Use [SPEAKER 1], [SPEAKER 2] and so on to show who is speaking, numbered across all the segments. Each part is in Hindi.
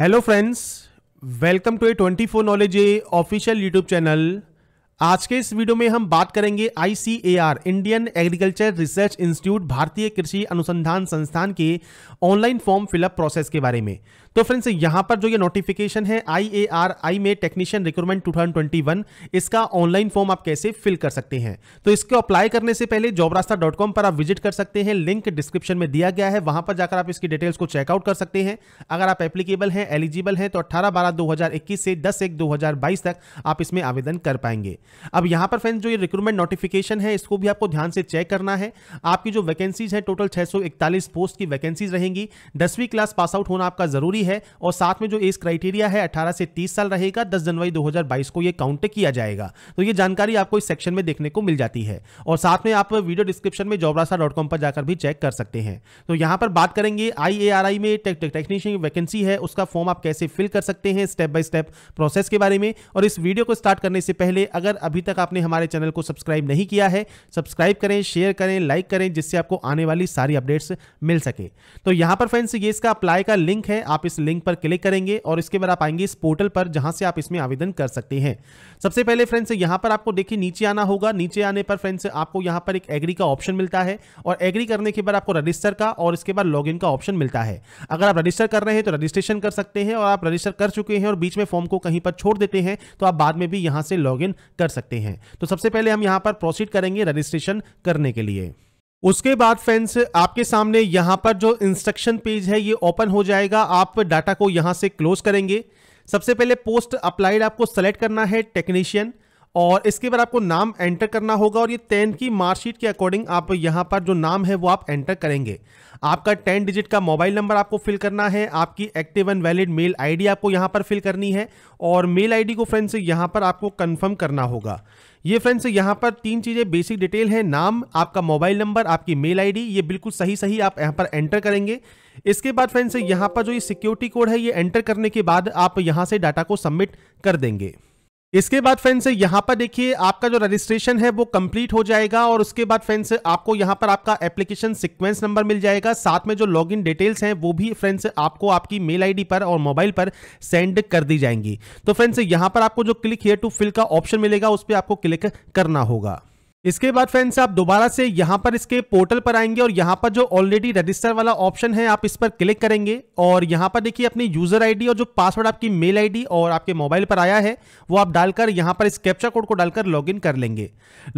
[SPEAKER 1] hello friends welcome to A twenty four knowledge A official YouTube channel आज के इस वीडियो में हम बात करेंगे ICAR Indian agriculture research institute भारतीय कृषि अनुसंधान संस्थान के ऑनलाइन फॉर्म फिलअप प्रोसेस के बारे में तो फ्रेंड्स यहां पर जो ये नोटिफिकेशन है आई ए आर आई में technician recruitment two twenty one इसका ऑनलाइन फॉर्म आप कैसे फिल कर सकते हैं तो इसको अप्लाई करने से पहले जॉब रास्ता डॉट कॉम पर आप विजिट कर सकते हैं लिंक डिस्क्रिप्शन में दिया गया है वहां पर जाकर आप इसकी डिटेल्स को चेकआउट कर सकते हैं अगर आप एप्लीकेबल हैं एलिजिबल हैं तो अट्ठारह बारह दो से दस एक दो तक आप इसमें आवेदन कर पाएंगे अब यहां पर फ्रेंड्स जो ये रिक्रूटमेंट नोटिफिकेशन है इसको भी आपको ध्यान से चेक करना है आपकी जो वैकेंसीज है टोटल इकतालीस पोस्ट की वैकेंसीज रहेंगी दसवीं क्लास पास आउट होना आपका जरूरी है और साथ में जो एज क्राइटेरिया है 18 से 30 साल रहेगा 10 जनवरी 2022 को ये काउंट किया जाएगा तो ये जानकारी आपको इस सेक्शन में देखने को मिल जाती है और साथ में आप वीडियो डिस्क्रिप्शन में जॉबरासा पर जाकर भी चेक कर सकते हैं तो यहां पर बात करेंगे आई में टेक्नीशियन वैकेंसी है उसका फॉर्म आप कैसे फिल कर सकते हैं स्टेप बाय स्टेप प्रोसेस के बारे में और इस वीडियो को स्टार्ट करने से पहले अगर अभी तक आपने हमारे चैनल को सब्सक्राइब नहीं किया है सब्सक्राइब करें शेयर करें लाइक करें जिससे आपको आने वाली सारी अपडेट्स मिल सके तो यहां पर फ्रेंड्स ये इसका अप्लाई का लिंक है आप इस इस लिंक पर क्लिक करेंगे और इसके बाद आप आएंगे इस पोर्टल पर जहां से आप इसमें आवेदन कर सकते हैं सबसे पहले फ्रेंड्स यहां पर आपको देखिए नीचे आना होगा नीचे आने पर फ्रेंड्स आपको यहां पर एक एग्री का ऑप्शन मिलता है और एग्री करने के बाद आपको रजिस्टर का और इसके बाद लॉग का ऑप्शन मिलता है अगर आप रजिस्टर कर रहे हैं तो रजिस्ट्रेशन कर सकते हैं और आप रजिस्टर कर चुके हैं और बीच में फॉर्म को कहीं पर छोड़ देते हैं तो आप बाद में भी यहाँ से लॉग कर सकते हैं तो सबसे पहले हम यहाँ पर प्रोसीड करेंगे रजिस्ट्रेशन करने के लिए उसके बाद फ्रेंड्स आपके सामने यहाँ पर जो इंस्ट्रक्शन पेज है ये ओपन हो जाएगा आप डाटा को यहाँ से क्लोज करेंगे सबसे पहले पोस्ट अप्लाइड आपको सेलेक्ट करना है टेक्नीशियन और इसके बाद आपको नाम एंटर करना होगा और ये टेन की मार्कशीट के अकॉर्डिंग आप यहाँ पर जो नाम है वो आप एंटर करेंगे आपका टेन डिजिट का मोबाइल नंबर आपको फिल करना है आपकी active and valid mail ID आपको यहाँ पर फिल करनी है और मेल आईडी को फ्रेंड्स यहाँ पर आपको कन्फर्म करना होगा ये फ्रेंड्स यहाँ पर तीन चीज़ें बेसिक डिटेल है नाम आपका मोबाइल नंबर आपकी मेल आईडी ये बिल्कुल सही सही आप यहाँ पर एंटर करेंगे इसके बाद फ्रेंड्स यहाँ पर जो ये सिक्योरिटी कोड है ये एंटर करने के बाद आप यहाँ से डाटा को सबमिट कर देंगे इसके बाद फ्रेंड्स यहां पर देखिए आपका जो रजिस्ट्रेशन है वो कंप्लीट हो जाएगा और उसके बाद फ्रेंड्स आपको यहां पर आपका एप्लीकेशन सीक्वेंस नंबर मिल जाएगा साथ में जो लॉगिन डिटेल्स हैं वो भी फ्रेंड्स आपको आपकी मेल आईडी पर और मोबाइल पर सेंड कर दी जाएंगी तो फ्रेंड्स यहां पर आपको जो क्लिक हेयर टू फिल का ऑप्शन मिलेगा उस पर आपको क्लिक करना होगा इसके बाद फ्रेंड्स आप दोबारा से यहां पर इसके पोर्टल पर आएंगे और यहां पर जो ऑलरेडी रजिस्टर वाला ऑप्शन है आप इस पर क्लिक करेंगे और यहां पर देखिए अपनी यूजर आईडी और जो पासवर्ड आपकी मेल आईडी और आपके मोबाइल पर आया है वो आप डालकर यहां पर इस कैप्चा कोड को डालकर लॉगिन कर लेंगे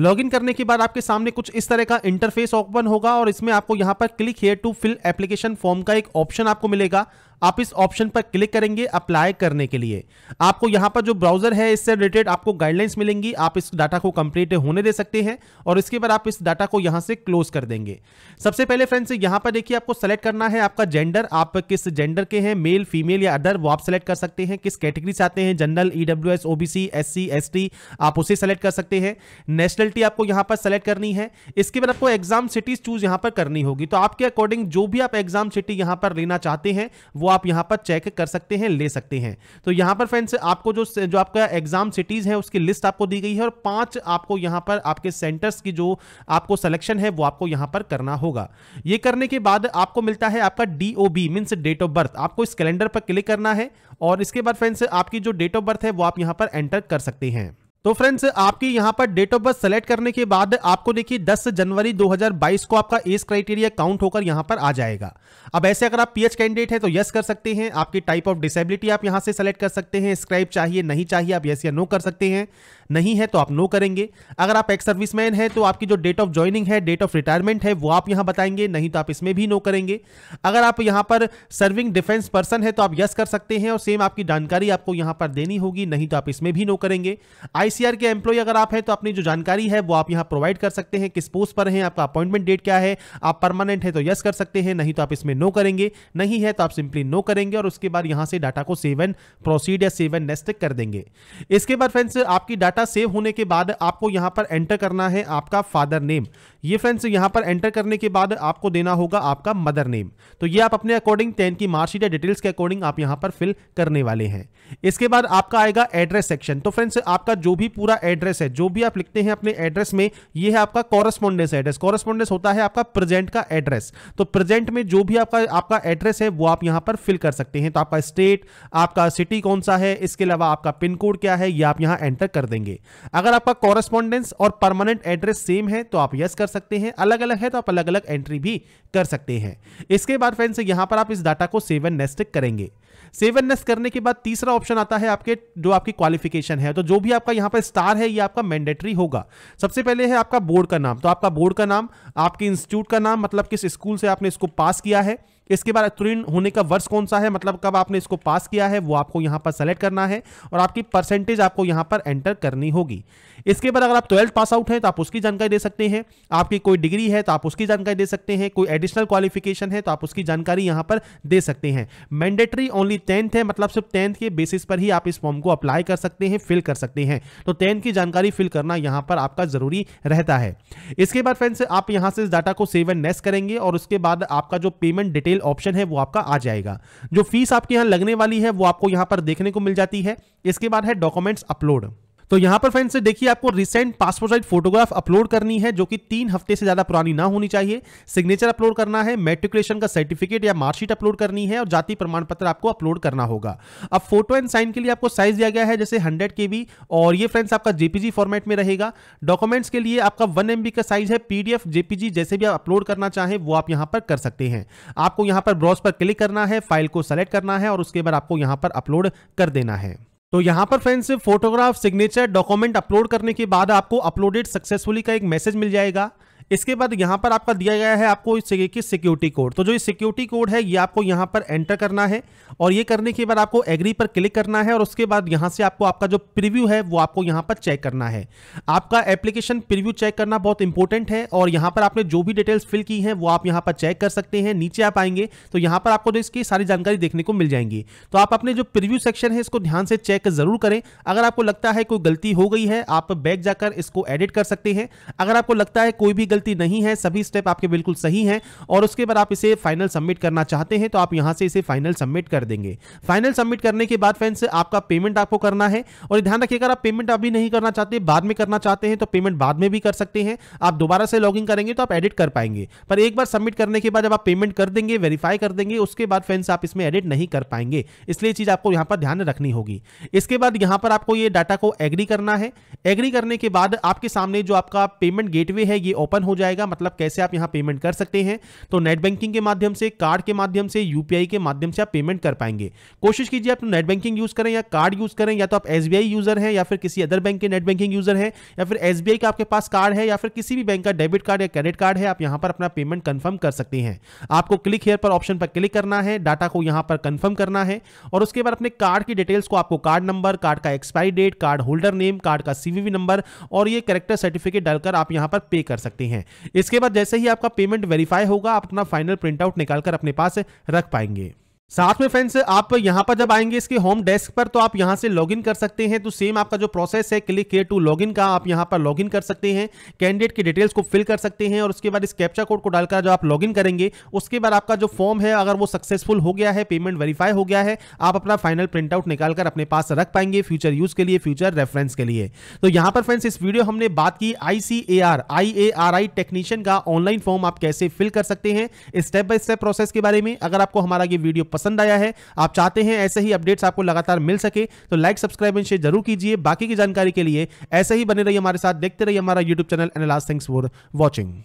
[SPEAKER 1] लॉगिन करने के बाद आपके सामने कुछ इस तरह का इंटरफेस ओपन होगा और इसमें आपको यहां पर click here to fill application form का एक ऑप्शन आपको मिलेगा आप इस ऑप्शन पर क्लिक करेंगे अप्लाई करने के लिए आपको यहां पर जो ब्राउजर है इससे रिलेटेड आपको गाइडलाइंस मिलेंगी आप इस डाटा को कंप्लीट होने दे सकते हैं और इसके बाद आप इस डाटा को यहां से क्लोज कर देंगे सबसे पहले फ्रेंड्स यहां पर देखिए आपको सेलेक्ट करना है आपका जेंडर आप किस जेंडर के हैं मेल फीमेल या अदर वो आप सेलेक्ट कर सकते हैं किस कैटेगरी से आते हैं general EW S OBC S C S T आप उसे सेलेक्ट कर सकते हैं नेशनलिटी आपको यहां पर सेलेक्ट करनी है इसके बाद आपको एग्जाम सिटीज चूज यहां पर करनी होगी तो आपके अकॉर्डिंग जो भी आप एग्जाम सिटी यहां पर लेना चाहते हैं वो वो आप यहाँ पर चेक कर सकते हैं ले सकते हैं तो यहाँ पर फ्रेंड्स आपको जो जो आपका एग्जाम सिटीज़ है उसकी लिस्ट आपको दी गई है और पांच आपको यहाँ पर आपके सेंटर्स की जो आपको सिलेक्शन है वो आपको यहाँ पर करना होगा ये करने के बाद आपको मिलता है आपका D O B means date of birth आपको इस कैलेंडर पर क्लिक करना है और इसके बाद फ्रेंड्स आपकी जो डेट ऑफ बर्थ है वो आप यहाँ पर एंटर कर सकते हैं तो फ्रेंड्स आपकी यहां पर डेट ऑफ बर्थ सेलेक्ट करने के बाद आपको देखिए 10 जनवरी 2022 को आपका एज क्राइटेरिया काउंट होकर यहां पर आ जाएगा अब ऐसे अगर आप पीएच कैंडिडेट है तो यस कर सकते हैं आपकी टाइप ऑफ डिसेबिलिटी आप यहाँ से सेलेक्ट कर सकते हैं स्क्राइब चाहिए नहीं चाहिए आप यस या नो कर सकते हैं नहीं है तो आप नो करेंगे अगर आप एक्स सर्विसमैन हैं तो आपकी जो डेट ऑफ ज्वाइनिंग है डेट ऑफ रिटायरमेंट है वो आप यहां बताएंगे नहीं तो आप इसमें भी नो करेंगे अगर आप यहां पर सर्विंग डिफेंस पर्सन है तो आप यस कर सकते हैं और सेम आपकी जानकारी आपको यहां पर देनी होगी नहीं तो आप इसमें भी नो करेंगे आईसीआर के एम्प्लॉय अगर आप हैं तो अपनी जो जानकारी है वो आप यहाँ प्रोवाइड कर सकते हैं किस पोस्ट पर हैं आपका अपॉइंटमेंट डेट क्या है आप परमानेंट है तो यस कर सकते हैं नहीं तो आप इसमें नो करेंगे नहीं है तो आप सिंपली नो करेंगे और उसके बाद यहां से डाटा को सेवन प्रोसीड या सेवन नेस्टिक कर देंगे इसके बाद फ्रेंड्स आपकी डाटा डाटा सेव होने के बाद आपको यहाँ पर एंटर करना है आपका फादर नेम ये फ्रेंड्स यहाँ पर एंटर करने के बाद आपको देना होगा आपका मदर नेम तो ये आप अपने अकॉर्डिंग टेन की मार्कशीट या डिटेल्स के अकॉर्डिंग आप यहाँ पर फिल करने वाले हैं इसके बाद आपका आएगा एड्रेस सेक्शन तो फ्रेंड्स आपका जो भी पूरा एड्रेस है जो भी आप लिखते हैं अपने एड्रेस में ये है आपका कॉरेस्पॉन्डेंस एड्रेस कॉरेस्पॉन्डेंस होता है आपका प्रेजेंट का एड्रेस तो प्रेजेंट में जो भी आपका आपका एड्रेस है वो आप यहाँ पर फिल कर सकते हैं तो आपका स्टेट आपका सिटी कौन सा है इसके अलावा आपका पिन कोड क्या है ये आप यहाँ एंटर कर देंगे होंगे अगर आपका कॉरेस्पॉन्डेंस और परमानेंट एड्रेस सेम है तो आप यस कर सकते हैं अलग अलग है तो आप अलग अलग एंट्री भी कर सकते हैं इसके बाद फ्रेंड्स यहां पर आप इस डाटा को सेवन नेस्ट करेंगे सेवन नेस्ट करने के बाद तीसरा ऑप्शन आता है आपके जो आपकी क्वालिफिकेशन है तो जो भी आपका यहाँ पर स्टार है ये आपका मैंडेटरी होगा सबसे पहले है आपका बोर्ड का नाम तो आपका बोर्ड का नाम आपके इंस्टीट्यूट का नाम मतलब किस स्कूल से आपने इसको पास किया है इसके बाद उत्तीर्ण होने का वर्ष कौन सा है मतलब कब आपने इसको पास किया है वो आपको यहाँ पर सेलेक्ट करना है और आपकी परसेंटेज आपको यहाँ पर एंटर करनी होगी इसके बाद अगर आप ट्वेल्थ पास आउट हैं तो आप उसकी जानकारी दे सकते हैं आपकी कोई डिग्री है तो आप उसकी जानकारी दे सकते हैं कोई एडिशनल क्वालिफिकेशन है तो आप उसकी जानकारी यहाँ पर दे सकते हैं मैंडेटरी ओनली टेंथ है मतलब सिर्फ टेंथ के बेसिस पर ही आप इस फॉर्म को अप्लाई कर सकते हैं फिल कर सकते हैं तो टेंथ की जानकारी फिल करना यहाँ पर आपका जरूरी रहता है इसके बाद फ्रेंड्स आप यहाँ से इस डाटा को सेव एंड नेस्ट करेंगे और उसके बाद आपका जो पेमेंट डिटेल डिटेल ऑप्शन है वो आपका आ जाएगा जो फीस आपके यहाँ लगने वाली है वो आपको यहाँ पर देखने को मिल जाती है इसके बाद है डॉक्यूमेंट्स अपलोड तो यहां पर फ्रेंड्स देखिए आपको recent passport size photograph upload करनी है जो कि तीन हफ्ते से ज्यादा पुरानी ना होनी चाहिए सिग्नेचर अपलोड करना है मेट्रिकुलेशन का सर्टिफिकेट या मार्कशीट अपलोड करनी है और जाति प्रमाण पत्र आपको अपलोड करना होगा अब फोटो एंड साइन के लिए आपको साइज दिया गया है जैसे हंड्रेड के और ये फ्रेंड्स आपका जेपीजी फॉर्मेट में रहेगा डॉक्यूमेंट्स के लिए आपका वन एम का साइज है पीडीएफ जेपीजी जैसे भी आप अपलोड करना चाहें वो आप यहां पर कर सकते हैं आपको यहां पर ब्रॉस पर क्लिक करना है फाइल को सेलेक्ट करना है और उसके बाद आपको यहां पर अपलोड कर देना है तो यहाँ पर friends photograph signature document upload करने के बाद आपको अपलोडेड सक्सेसफुली का एक मैसेज मिल जाएगा इसके बाद यहाँ पर आपका दिया गया है आपको सिक्योरिटी कोड तो जो ये सिक्योरिटी कोड है ये आपको यहाँ पर एंटर करना है और ये करने के बाद आपको एग्री पर क्लिक करना है और उसके बाद यहाँ से आपको आपका जो प्रीव्यू है वो आपको यहाँ पर चेक करना है आपका एप्लीकेशन प्रीव्यू चेक करना बहुत इंपॉर्टेंट है और यहाँ पर आपने जो भी डिटेल्स फिल की है वो आप यहाँ पर चेक कर सकते हैं नीचे आप आएंगे तो यहाँ पर आपको जो इसकी सारी जानकारी देखने को मिल जाएंगी तो आप अपने जो प्रिव्यू सेक्शन है इसको ध्यान से चेक जरूर करें अगर आपको लगता है कोई गलती हो गई है आप बैक जाकर इसको एडिट कर सकते हैं अगर आपको लगता है कोई भी गलती नहीं है सभी स्टेप आपके बिल्कुल सही हैं और उसके बाद आप इसे फाइनल सबमिट करना चाहते हैं तो आप यहां से इसे फाइनल सबमिट कर देंगे फाइनल सबमिट करने के बाद फ्रेंड्स आपका पेमेंट आपको करना है और ध्यान रखिए अगर आप पेमेंट अभी नहीं करना चाहते बाद में करना चाहते हैं तो पेमेंट बाद में भी कर सकते हैं आप दोबारा से लॉग करेंगे तो आप एडिट कर पाएंगे पर एक बार सबमिट करने के बाद जब आप पेमेंट कर देंगे वेरीफाई कर देंगे उसके बाद फ्रेंड्स आप इसमें एडिट नहीं कर पाएंगे इसलिए चीज आपको यहां पर ध्यान रखनी होगी इसके बाद यहां पर आपको ये डाटा को एग्री करना है एग्री करने के बाद आपके सामने जो आपका पेमेंट गेटवे है ये ओपन हो जाएगा मतलब कैसे आप यहाँ पेमेंट कर सकते हैं तो नेट बैंकिंग के माध्यम से कार्ड के माध्यम से यूपीआई के माध्यम से आप पेमेंट कर पाएंगे कोशिश कीजिए आप नेट बैंकिंग यूज करें या कार्ड यूज करें या तो आप एस यूजर हैं या फिर किसी अदर बैंक के नेट बैंकिंग यूजर है या फिर एस का आपके पास कार्ड है या फिर किसी भी बैंक का डेबिट कार्ड या क्रेडिट कार्ड है आप यहाँ पर अपना पेमेंट कन्फर्म कर सकते हैं आपको क्लिक हेयर पर ऑप्शन पर क्लिक करना है डाटा को यहाँ पर कन्फर्म करना है और उसके बाद अपने कार्ड की डिटेल्स को आपको कार्ड नंबर कार्ड का expiry date card holder name card का सीवीवी नंबर और ये करेक्टर सर्टिफिकेट डालकर आप यहां पर पे कर सकते हैं हैं इसके बाद जैसे ही आपका पेमेंट वेरीफाई होगा आप अपना फाइनल प्रिंटआउट निकालकर अपने पास रख पाएंगे साथ में फ्रेंड्स आप यहां पर जब आएंगे इसके होम डेस्क पर तो आप यहां से लॉगिन कर सकते हैं तो सेम आपका जो प्रोसेस है क्लिक के टू लॉगिन का आप यहां पर लॉगिन कर सकते हैं कैंडिडेट की डिटेल्स को फिल कर सकते हैं और उसके बाद इस कैप्चा कोड को डालकर जब आप लॉगिन करेंगे उसके बाद आपका जो फॉर्म है अगर वो सक्सेसफुल हो गया है पेमेंट वेरीफाई हो गया है आप अपना फाइनल प्रिंटआउट निकालकर अपने पास रख पाएंगे फ्यूचर यूज के लिए फ्यूचर रेफरेंस के लिए तो यहां पर फ्रेंड्स इस वीडियो हमने बात की आर आई टेक्नीशियन का ऑनलाइन फॉर्म आप कैसे फिल कर सकते हैं स्टेप बाय स्टेप प्रोसेस के बारे में अगर आपको हमारा ये वीडियो पसंद आया है आप चाहते हैं ऐसे ही अपडेट्स आपको लगातार मिल सके तो लाइक सब्सक्राइब एंड शेयर जरूर कीजिए बाकी की जानकारी के लिए ऐसे ही बने रहिए हमारे साथ देखते रहिए हमारा YouTube channel and last for watching